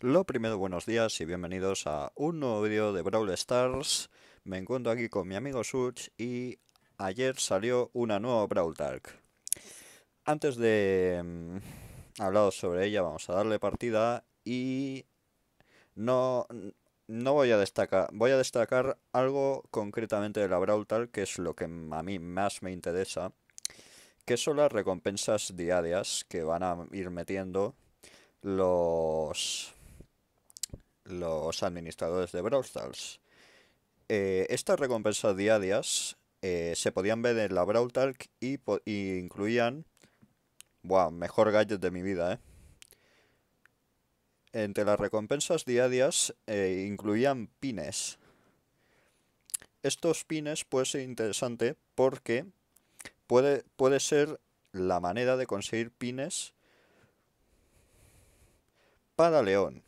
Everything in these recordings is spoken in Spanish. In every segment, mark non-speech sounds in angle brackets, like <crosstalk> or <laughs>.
Lo primero, buenos días y bienvenidos a un nuevo vídeo de Brawl Stars. Me encuentro aquí con mi amigo Such y ayer salió una nueva Brawl Talk. Antes de mm, hablar sobre ella, vamos a darle partida y no, no voy a destacar, voy a destacar algo concretamente de la Brawl Talk, que es lo que a mí más me interesa, que son las recompensas diarias que van a ir metiendo los los administradores de Brawl Stars. Eh, estas recompensas diarias eh, se podían ver en la Brawl Talk y, incluían... Buah, mejor gadget de mi vida, ¿eh? Entre las recompensas diarias eh, incluían pines. Estos pines Pueden ser interesante porque puede, puede ser la manera de conseguir pines para León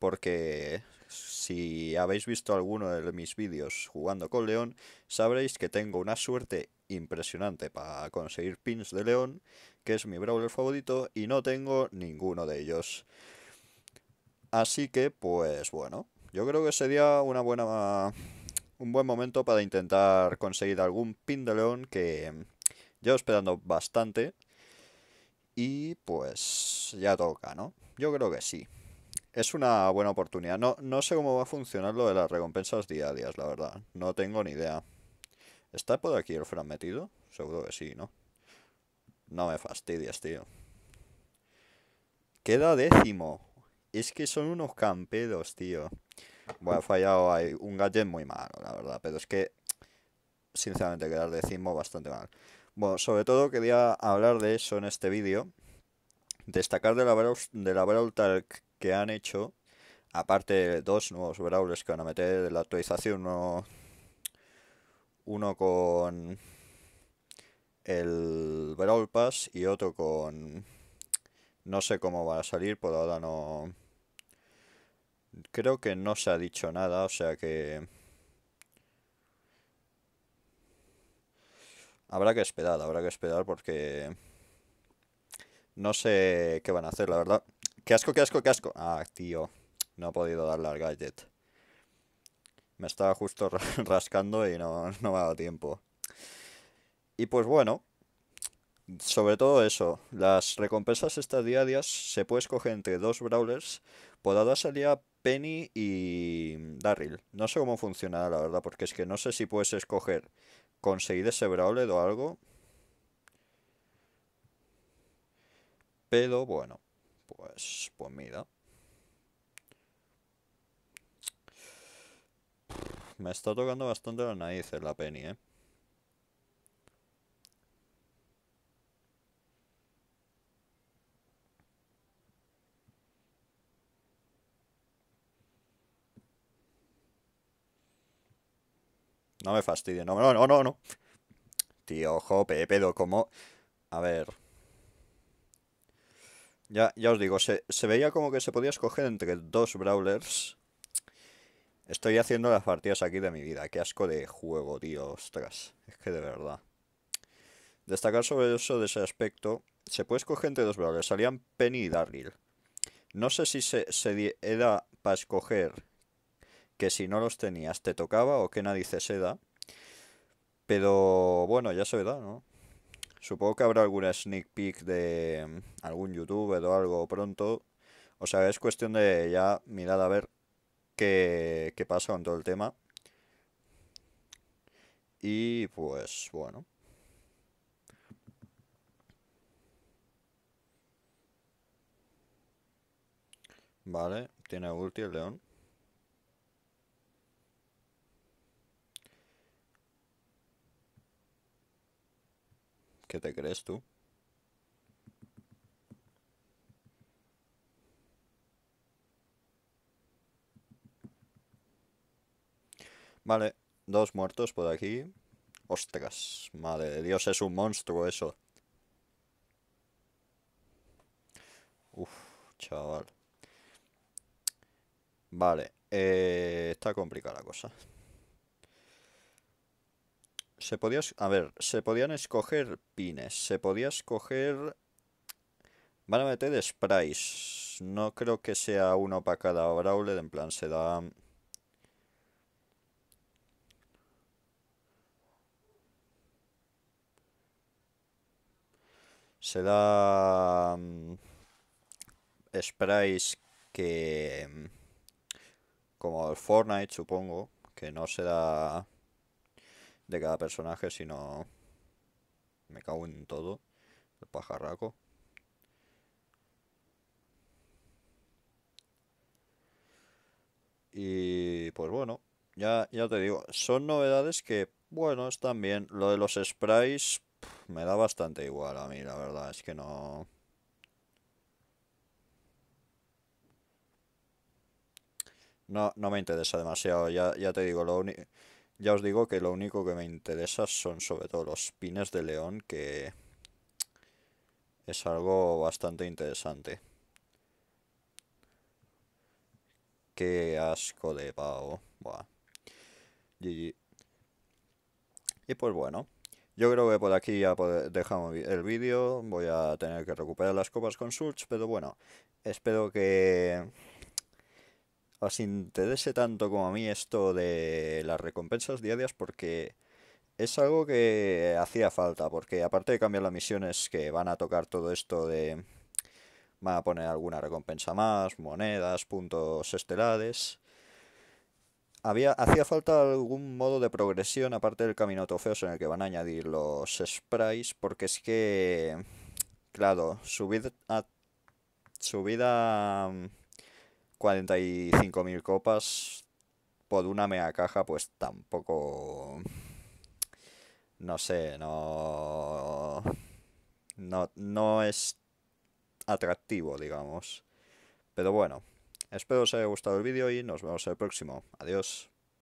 porque si habéis visto alguno de mis vídeos jugando con León, sabréis que tengo una suerte impresionante para conseguir pins de León, que es mi brawler favorito, y no tengo ninguno de ellos. Así que, pues bueno, yo creo que sería una buena, un buen momento para intentar conseguir algún pin de León que llevo esperando bastante. Y pues ya toca, ¿no? Yo creo que sí es una buena oportunidad. No, no sé cómo va a funcionar lo de las recompensas diarias, la verdad. No tengo ni idea. ¿Está por aquí el Fran metido? Seguro que sí, ¿no? No me fastidies, tío. Queda décimo. Es que son unos campedos, tío. Bueno, ha fallado hay un gadget muy malo, la verdad. Pero es que, sinceramente, quedar décimo bastante mal. Bueno, sobre todo quería hablar de eso en este vídeo. Destacar de la de la Brawl Talk que han hecho, aparte de dos nuevos brawlers que van a meter en la actualización, uno, uno con el Brawl Pass y otro con... No sé cómo va a salir, por ahora no... Creo que no se ha dicho nada, o sea que... Habrá que esperar, habrá que esperar porque... No sé qué van a hacer, la verdad. ¡Qué asco, qué asco, qué asco! Ah, tío, no ha podido darle al gadget. Me estaba justo <laughs> rascando y no, no me ha dado tiempo. Y pues bueno, sobre todo eso, las recompensas estas diarias se puede escoger entre dos brawlers. Por ahora salía Penny y Darryl. No sé cómo funciona la verdad, porque es que no sé si puedes escoger conseguir ese brawler o algo. Pero bueno. Pues, pues mira. Me está tocando bastante la nariz la Penny, ¿eh? No me fastidie, no, no, no, no. Tío, ojo, Pepe, pero como... A ver... Ya, ya os digo, se, veía como que se podía escoger entre dos brawlers. Estoy haciendo las partidas aquí de mi vida. Qué asco de juego, tío. Ostras. Es que de verdad. Destacar sobre eso de ese aspecto. Se puede escoger entre dos brawlers. Salían Penny y Darryl. No sé si se, se era para escoger que si no los tenías te tocaba o que nadie se seda. Pero bueno, ya se da, ¿no? Supongo que habrá alguna sneak peek de mm, algún youtuber o algo pronto. O sea, es cuestión de ya mirar a ver qué, qué pasa con todo el tema. Y pues bueno. Vale, tiene ulti el león. ¿Qué te crees tú? Vale, dos muertos por aquí. Ostras, madre de Dios, es un monstruo eso. Uf, chaval. Vale, eh, está complicada la cosa. Se podía, a ver, se podían escoger pines, se podía escoger... Van a meter sprays. No creo que sea uno para cada Brawler, en plan se da... Se da... Mm, sprays que... Mm, como el Fortnite, supongo, que no se da de cada personaje, sino me cago en todo, el pajarraco. Y pues bueno, ya, ya te digo, son novedades que, bueno, están bien. Lo de los sprays me da bastante igual a mí, la verdad, es que no... No, me interesa demasiado, ya, ya te digo, lo único... Ya os digo que lo único que me interesa son sobre todo los pines de león, que es algo bastante interesante. Qué asco de pavo. Buah. GG. Y pues bueno, yo creo que por aquí ya dejamos el vídeo. Voy a tener que recuperar las copas con Surge, pero bueno, espero que os interese tanto como a mí esto de las recompensas diarias porque es algo que hacía falta, porque aparte de cambiar las misiones que van a tocar todo esto de... Van a poner alguna recompensa más, monedas, puntos estelares. Había, hacía falta algún modo de progresión aparte del camino trofeos en el que van a añadir los sprays porque es que, claro, subir a, subida 45.000 copas por una mea caja, pues tampoco... No sé, no... No, no es atractivo, digamos. Pero bueno, espero os haya gustado el vídeo y nos vemos el próximo. Adiós.